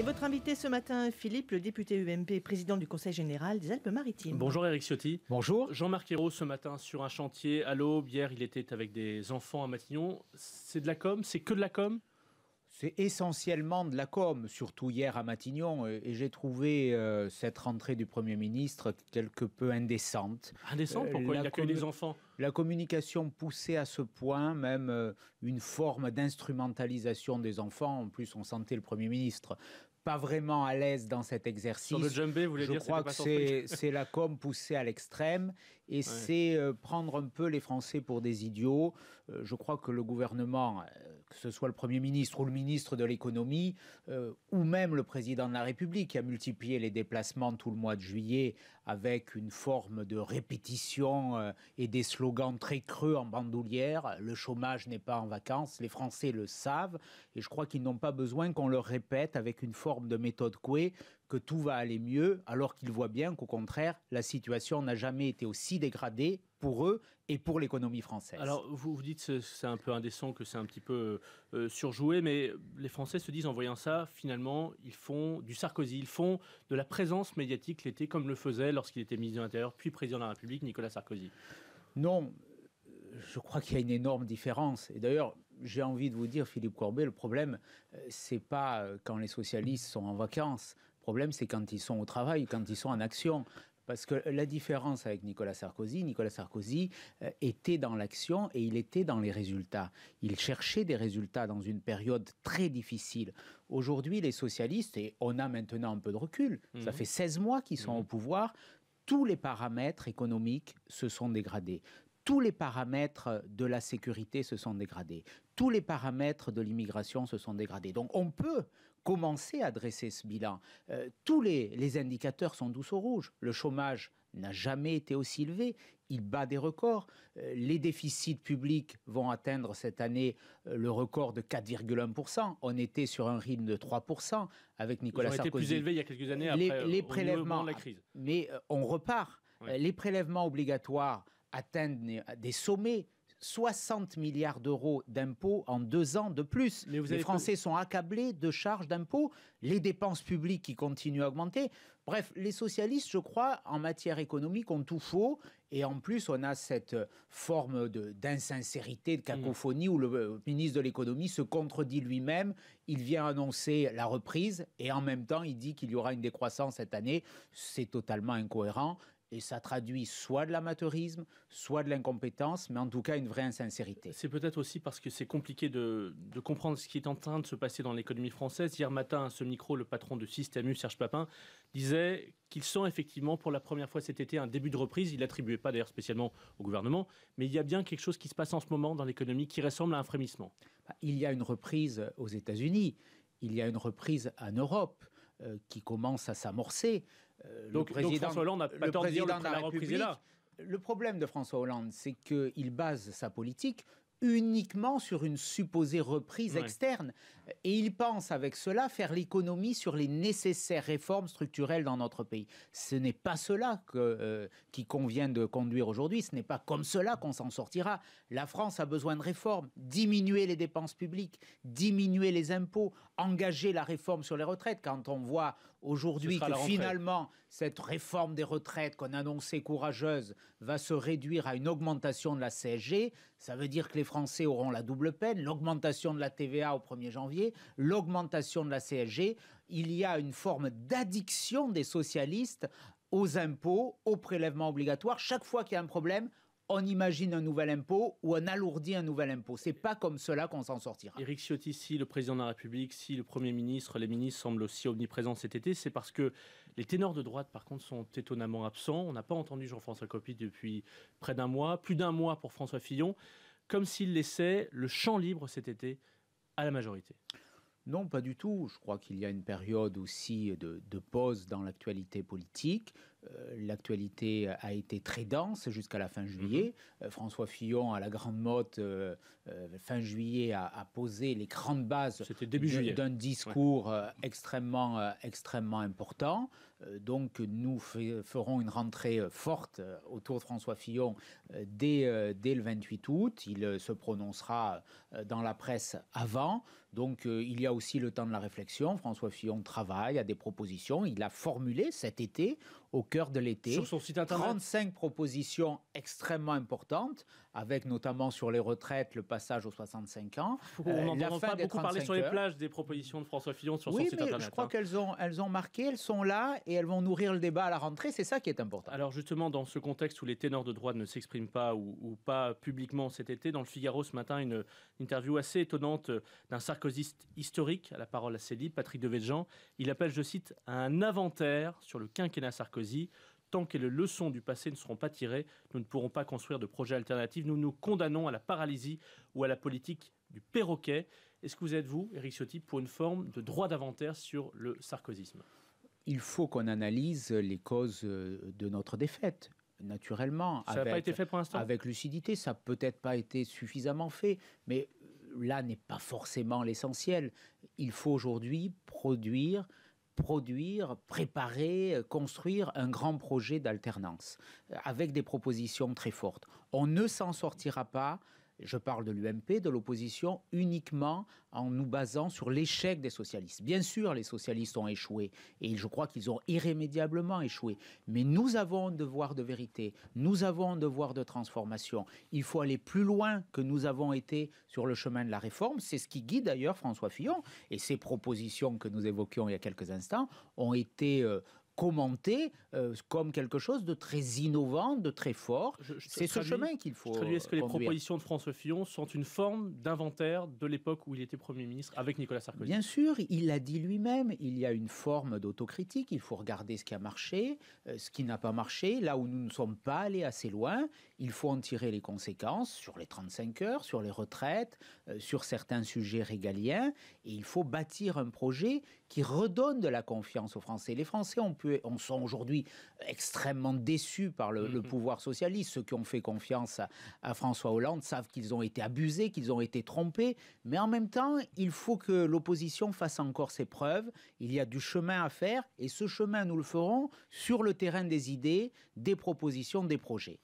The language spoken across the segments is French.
Et votre invité ce matin, Philippe, le député UMP, président du Conseil général des Alpes-Maritimes. Bonjour Eric Ciotti. Bonjour. Jean-Marc Hérault ce matin sur un chantier à l'aube. Hier, il était avec des enfants à Matignon. C'est de la com C'est que de la com c'est essentiellement de la com, surtout hier à Matignon, et j'ai trouvé euh, cette rentrée du Premier ministre quelque peu indécente. Indécente euh, Pourquoi Il n'y a que des enfants La communication poussée à ce point, même euh, une forme d'instrumentalisation des enfants, en plus on sentait le Premier ministre pas vraiment à l'aise dans cet exercice. Sur le djembé, vous voulez Je crois que c'est la com poussée à l'extrême et c'est euh, prendre un peu les Français pour des idiots. Euh, je crois que le gouvernement, euh, que ce soit le Premier ministre ou le ministre de l'économie, euh, ou même le président de la République qui a multiplié les déplacements tout le mois de juillet avec une forme de répétition euh, et des slogans très creux en bandoulière. Le chômage n'est pas en vacances, les Français le savent, et je crois qu'ils n'ont pas besoin qu'on leur répète avec une forme de méthode couée que tout va aller mieux, alors qu'ils voient bien qu'au contraire, la situation n'a jamais été aussi dégradée pour eux et pour l'économie française. Alors, vous, vous dites que c'est un peu indécent, que c'est un petit peu euh, surjoué, mais les Français se disent en voyant ça, finalement, ils font du Sarkozy, ils font de la présence médiatique l'été, comme le faisait lorsqu'il était ministre de l'Intérieur, puis président de la République, Nicolas Sarkozy. Non, je crois qu'il y a une énorme différence. Et d'ailleurs, j'ai envie de vous dire, Philippe Corbet, le problème, euh, c'est pas euh, quand les socialistes sont en vacances. Le problème, c'est quand ils sont au travail, quand ils sont en action. Parce que la différence avec Nicolas Sarkozy, Nicolas Sarkozy euh, était dans l'action et il était dans les résultats. Il cherchait des résultats dans une période très difficile. Aujourd'hui, les socialistes, et on a maintenant un peu de recul, ça mhm. fait 16 mois qu'ils sont mhm. au pouvoir, tous les paramètres économiques se sont dégradés tous les paramètres de la sécurité se sont dégradés. Tous les paramètres de l'immigration se sont dégradés. Donc on peut commencer à dresser ce bilan. Euh, tous les, indicateurs sont douce au rouge. Le chômage n'a jamais été aussi élevé. Il bat des records. Euh, les déficits publics vont atteindre cette année euh, le record de 4,1%. On était sur un rythme de 3% avec Nicolas Ils ont Été plus élevé il y a quelques années après les, prélèvements, la crise. Mais on repart. Les prélèvements obligatoires atteindre des sommets. 60 milliards d'euros d'impôts en deux ans de plus. les Français sont accablés de charges d'impôts, les dépenses publiques qui continuent à augmenter. Bref, les socialistes, je crois, en matière économique, ont tout faux. Et en plus, on a cette forme d'insincérité, de, cacophonie, mm. où le euh, ministre de l'économie se contredit lui-même. Il vient annoncer la reprise et en même temps, il dit qu'il y aura une décroissance cette année. C'est totalement incohérent. Et ça traduit soit de l'amateurisme, soit de l'incompétence, mais en tout cas une vraie insincérité. C'est peut-être aussi parce que c'est compliqué de, comprendre ce qui est en train de se passer dans l'économie française. Hier matin, à ce micro, le patron de Système U, Serge Papin, disait qu'il sent effectivement pour la première fois cet été un début de reprise. Il l'attribuait pas d'ailleurs spécialement au gouvernement, mais il y a bien quelque chose qui se passe en ce moment dans l'économie qui ressemble à un frémissement. Bah, il y a une reprise aux États-Unis, il y a une reprise en Europe. Euh, qui commence à s'amorcer. Euh, donc, le président, donc François Hollande n'a pas le tort de dire la, la reprise est là. Le problème de François Hollande, c'est qu'il base sa politique uniquement sur une supposée reprise externe. Et il pense avec cela faire l'économie sur les nécessaires réformes structurelles dans notre pays. Ce n'est pas cela que, euh, qui convient de conduire aujourd'hui, ce n'est pas comme cela qu'on s'en sortira. La France a besoin de réformes, diminuer les dépenses publiques, diminuer les impôts, engager la réforme sur les retraites. Quand on voit aujourd'hui que finalement cette réforme des retraites qu'on annonçait courageuse va se réduire à une augmentation de la CSG, ça veut dire que les Français auront la double peine, l'augmentation de la TVA au 1er janvier, l'augmentation de la CSG. Il y a une forme d'addiction des socialistes aux impôts, aux prélèvements obligatoires. Chaque fois qu'il y a un problème, on imagine un nouvel impôt ou on alourdit un nouvel impôt. C'est pas comme cela qu'on s'en sortira. Éric Ciotti, si le président de la République, si le Premier ministre, les ministres semblent aussi omniprésents cet été, c'est parce que les ténors de droite, par contre, sont étonnamment absents. On n'a pas entendu Jean-François Copy depuis près d'un mois, plus d'un mois pour François Fillon, comme s'il laissait le champ libre cet été à la majorité. Non, pas du tout. Je crois qu'il y a une période aussi de pause dans l'actualité politique. Euh, l'actualité euh, a été très dense jusqu'à la fin juillet. Mhm. Euh, François Fillon, à la Grande Motte, fin juillet, a, posé les grandes bases d'un discours extrêmement, extrêmement important. Euh, donc nous ferons une rentrée euh, forte euh, autour de François Fillon dès, le 28 août. Il se prononcera dans la presse avant. Donc il y a aussi le temps de la réflexion. François Fillon travaille à des propositions. Il a formulé cet été, au cœur de l'été, 35 propositions extrêmement importantes, avec notamment sur les retraites le passage aux 65 ans. On n'entend pas beaucoup parler sur les plages des propositions de François Fillon sur son site internet. Je crois hein. qu'elles ont, elles ont marqué, elles sont là et elles vont nourrir le débat à la rentrée. C'est ça qui est important. Alors justement, dans ce contexte où les ténors de droite ne s'expriment pas ou, pas publiquement cet été, dans le Figaro ce matin, une interview assez étonnante euh, d'un sarkozyste historique, à la parole assez libre, Patrick Devedjian. Il appelle, je cite, à un inventaire sur le quinquennat Sarkozy. Tant que les leçons du passé ne seront pas tirées, nous ne pourrons pas construire de projets alternatifs. Nous nous condamnons à la paralysie ou à la politique du perroquet. Est-ce que vous êtes, vous, Eric Ciotti, pour une forme de droit d'inventaire sur le sarkozysme il faut qu'on analyse les causes euh, de notre défaite naturellement. Ça n'a pas été fait pour l'instant. Avec lucidité, ça n'a peut-être pas été suffisamment fait, mais euh, là n'est pas forcément l'essentiel. Il faut aujourd'hui produire produire, préparer, euh, construire un grand projet d'alternance avec des propositions très fortes. On ne s'en sortira pas je parle de l'UMP, de l'opposition, uniquement en nous basant sur l'échec des socialistes. Bien sûr, les socialistes ont échoué, et je crois qu'ils ont irrémédiablement échoué, mais nous avons un devoir de vérité, nous avons un devoir de transformation. Il faut aller plus loin que nous avons été sur le chemin de la réforme. C'est ce qui guide d'ailleurs François Fillon, et ces propositions que nous évoquions il y a quelques instants ont été... Euh, commenter euh, comme quelque chose de très innovant, de très fort. C'est ce chemin qu'il faut. Traduire est-ce que les euh, propositions de François Fillon sont une forme d'inventaire de l'époque où il était Premier ministre avec Nicolas Sarkozy Bien sûr, il l'a dit lui-même, il y a une forme d'autocritique, il faut regarder ce qui a marché, euh, ce qui n'a pas marché, là où nous ne sommes pas allés assez loin, il faut en tirer les conséquences sur les 35 heures, sur les retraites, euh, sur certains sujets régaliens. Et il faut bâtir un projet qui redonne de la confiance aux Français. Les Français sont aujourd'hui extrêmement déçus par le, mm-hmm. pouvoir socialiste. Ceux qui ont fait confiance à François Hollande savent qu'ils ont été abusés, qu'ils ont été trompés. Mais en même temps, il faut que l'opposition fasse encore ses preuves. Il y a du chemin à faire. Et ce chemin, nous le ferons sur le terrain des idées, des propositions, des projets.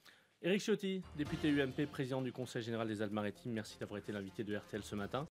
Eric Ciotti, député UMP, président du Conseil général des Alpes-Maritimes, merci d'avoir été l'invité de RTL ce matin.